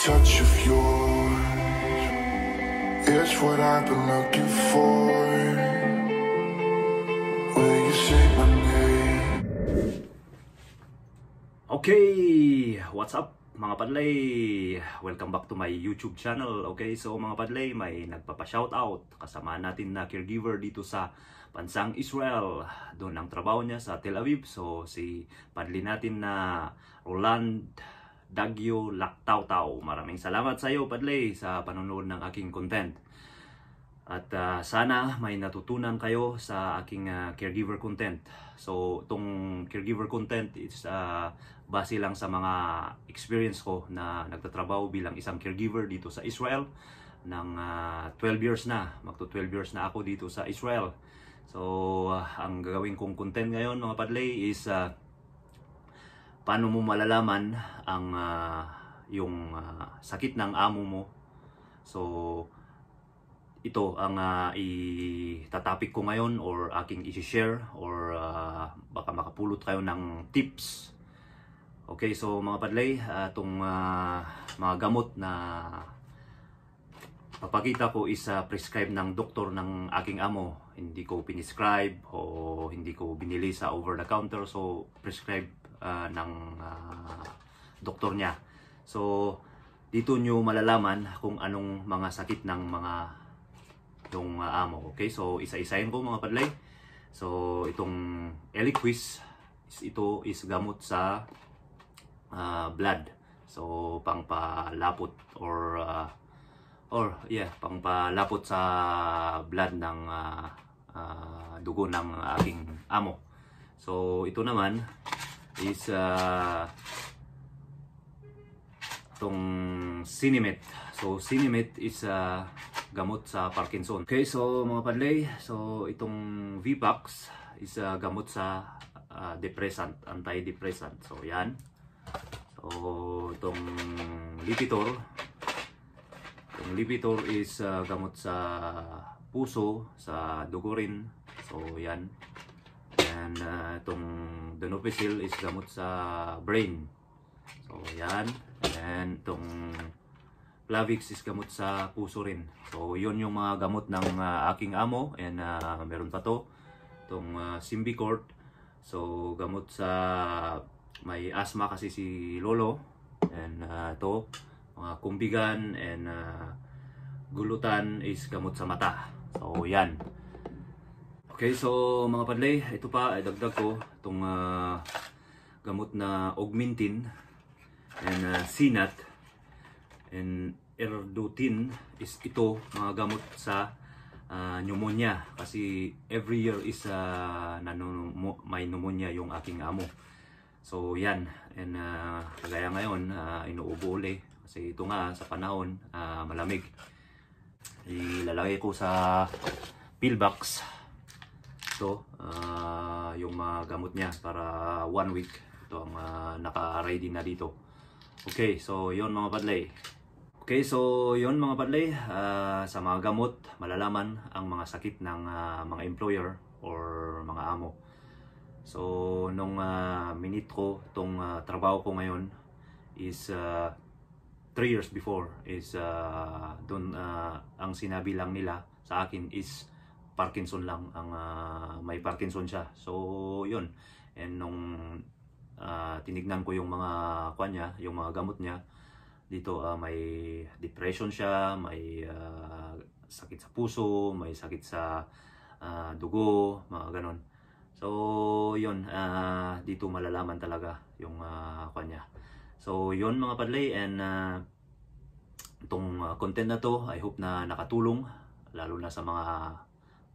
touch of yours It's what I've been looking for Will you say my name? Okay, what's up mga padlay? Welcome back to my YouTube channel. Okay, so mga padlay, may nagpapa-shoutout. Kasama natin na caregiver dito sa Pansang Israel. Doon ang trabaho niya sa Tel Aviv. So si padli natin na Roland Dagyo Laktautaw. Maraming salamat sa iyo, Padlay, sa panonood ng aking content. At uh, sana may natutunan kayo sa aking uh, caregiver content. So, itong caregiver content is uh, base lang sa mga experience ko na nagtatrabaho bilang isang caregiver dito sa Israel ng uh, 12 years na. Magto 12 years na ako dito sa Israel. So, uh, ang gagawin kong content ngayon mga padlay is uh, paano mo malalaman ang uh, yung uh, sakit ng amo mo. So ito ang uh, ah, itatapik ko ngayon or aking i-share or uh, baka makapulot kayo ng tips. Okay, so mga padlay, uh, itong uh, mga gamot na papakita ko isa uh, prescribe ng doktor ng aking amo. Hindi ko piniscribe o hindi ko binili sa over the counter so prescribe uh, ng uh, doktor niya. So, dito nyo malalaman kung anong mga sakit ng mga yung uh, amo. Okay, so isa-isayin ko mga padlay. So, itong Eliquis, ito is gamot sa uh, blood. So, pangpalapot or uh, or yeah, pangpalapot sa blood ng uh, uh, dugo ng aking amo. So, ito naman is uh, tong Cinemet. So Cinemet is uh, gamot sa Parkinson. Okay, so mga panlay, so itong Vpax is uh, gamot sa uh, depressant, antidepressant. So yan. So itong Lipitor, itong Lipitor is uh, gamot sa puso, sa dugo rin. So yan. And uh, itong is gamot sa brain. So yan. And itong Plavix is gamot sa puso rin. So yun yung mga gamot ng uh, aking amo. And uh, meron pa to. Itong uh, Simbicort. So gamot sa may asthma kasi si Lolo. And uh, to mga kumbigan and uh, gulutan is gamot sa mata. So yan. Okay, so mga padlay, ito pa, ay dagdag ko itong uh, gamot na augmentin and uh, ah, sinat and erdutin is ito mga gamot sa uh, pneumonia kasi every year is uh, nanonomo, may pneumonia yung aking amo. So yan, and uh, kagaya ngayon, uh, inuubo uli kasi ito nga sa panahon, uh, malamig. Ilalagay ko sa pillbox sakto uh, ah, yung mga gamot niya para one week. Ito ang uh, naka-ready na dito. Okay, so yon mga padlay. Okay, so yon mga padlay, uh, sa mga gamot, malalaman ang mga sakit ng uh, mga employer or mga amo. So, nung uh, minute ko, tong uh, trabaho ko ngayon is uh, 3 years before is uh, dun uh, ang sinabi lang nila sa akin is Parkinson lang ang uh, may Parkinson siya. So, 'yun. And nung uh, tinignan ko yung mga kwan niya, yung mga gamot niya, dito uh, may depression siya, may uh, sakit sa puso, may sakit sa uh, dugo, mga ganon. So, 'yun, uh, dito malalaman talaga yung uh, kwan niya. So, 'yun mga padlay and uh, itong uh, content na to, I hope na nakatulong lalo na sa mga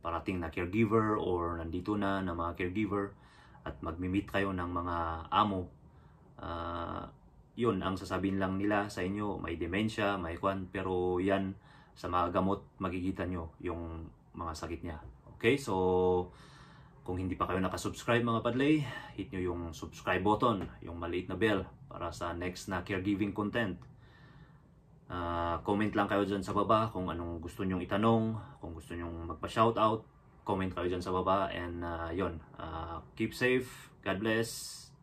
parating na caregiver or nandito na na mga caregiver at magmi-meet kayo ng mga amo, uh, yun, ang sasabihin lang nila sa inyo, may dementia, may kwan, pero yan, sa mga gamot, makikita nyo yung mga sakit niya. Okay, so kung hindi pa kayo nakasubscribe mga padlay, hit nyo yung subscribe button, yung maliit na bell para sa next na caregiving content. Uh, comment lang kayo dyan sa baba kung anong gusto nyong itanong, kung gusto nyong magpa-shoutout, comment kayo dyan sa baba. And uh, ah, yon uh, ah, keep safe, God bless,